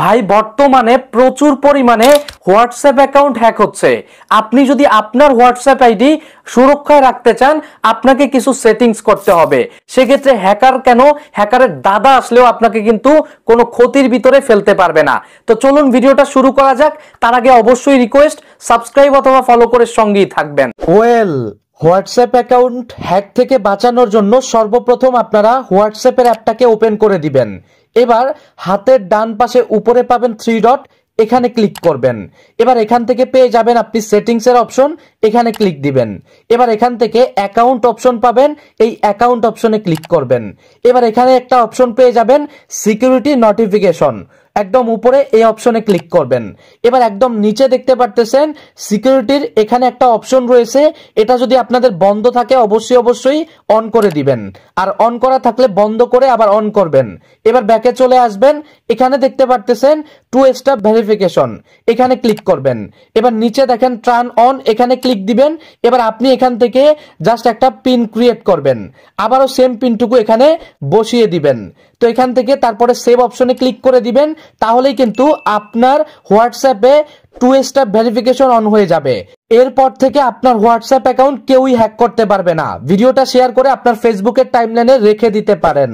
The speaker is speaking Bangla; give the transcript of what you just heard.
ভাই বর্তমানে প্রচুর পরিমাণে হোয়াটসঅ্যাপ অ্যাকাউন্ট হ্যাক হচ্ছে আপনি যদি আপনার হোয়াটসঅ্যাপ আইডি সুরক্ষায় রাখতে চান আপনাকে কিছু সেটিংস করতে হবে সেক্ষেত্রে হ্যাকার কেন হ্যাকারের দাদা আসলেও আপনাকে কিন্তু কোনো ক্ষতির ভিতরে ফেলতে পারবে না তো চলুন ভিডিওটা শুরু করা যাক তার আগে অবশ্যই রিকোয়েস্ট সাবস্ক্রাইব অথবা ফলো করে সঙ্গেই থাকবেন ওয়েল হোয়াটসঅ্যাপ অ্যাকাউন্ট হ্যাক থেকে বাঁচানোর জন্য সর্বপ্রথম আপনারা হোয়াটসঅ্যাপের অ্যাপটাকে ওপেন করে দিবেন এবার হাতের ডান পাশে উপরে পাবেন থ্রি ডট এখানে ক্লিক করবেন এবার এখান থেকে পেয়ে যাবেন আপনি সেটিংসের অপশন এখানে ক্লিক দিবেন এবার এখান থেকে অ্যাকাউন্ট অপশন পাবেন এই অ্যাকাউন্ট অপশনে ক্লিক করবেন এবার এখানে একটা অপশন পেয়ে যাবেন সিকিউরিটি নোটিফিকেশন একদম উপরে এই অপশনে ক্লিক করবেন এবার একদম নিচে দেখতে পারতেছেন সিকিউরিটির এখানে একটা অপশন রয়েছে এটা যদি আপনাদের বন্ধ থাকে অবশ্যই অবশ্যই অন করে দিবেন আর অন করা থাকলে বন্ধ করে আবার অন করবেন এবার ব্যাকে চলে আসবেন এখানে দেখতে পারতেছেন টু স্টেপ ভেরিফিকেশন এখানে ক্লিক করবেন এবার নিচে দেখেন ট্রান অন এখানে ক্লিক দিবেন এবার আপনি এখান থেকে জাস্ট একটা পিন ক্রিয়েট করবেন আবারও সেম পিনটুকু এখানে বসিয়ে দিবেন তো এখান থেকে তারপরে সেভ অপশনে ক্লিক করে দিবেন তাহলেই কিন্তু আপনার হোয়াটসঅ্যাপে টু স্টেপ ভেরিফিকেশন অন হয়ে যাবে এরপর থেকে আপনার হোয়াটসঅ্যাপ অ্যাকাউন্ট কেউই হ্যাক করতে পারবে না ভিডিওটা শেয়ার করে আপনার ফেসবুকের টাইমলাইনে রেখে দিতে পারেন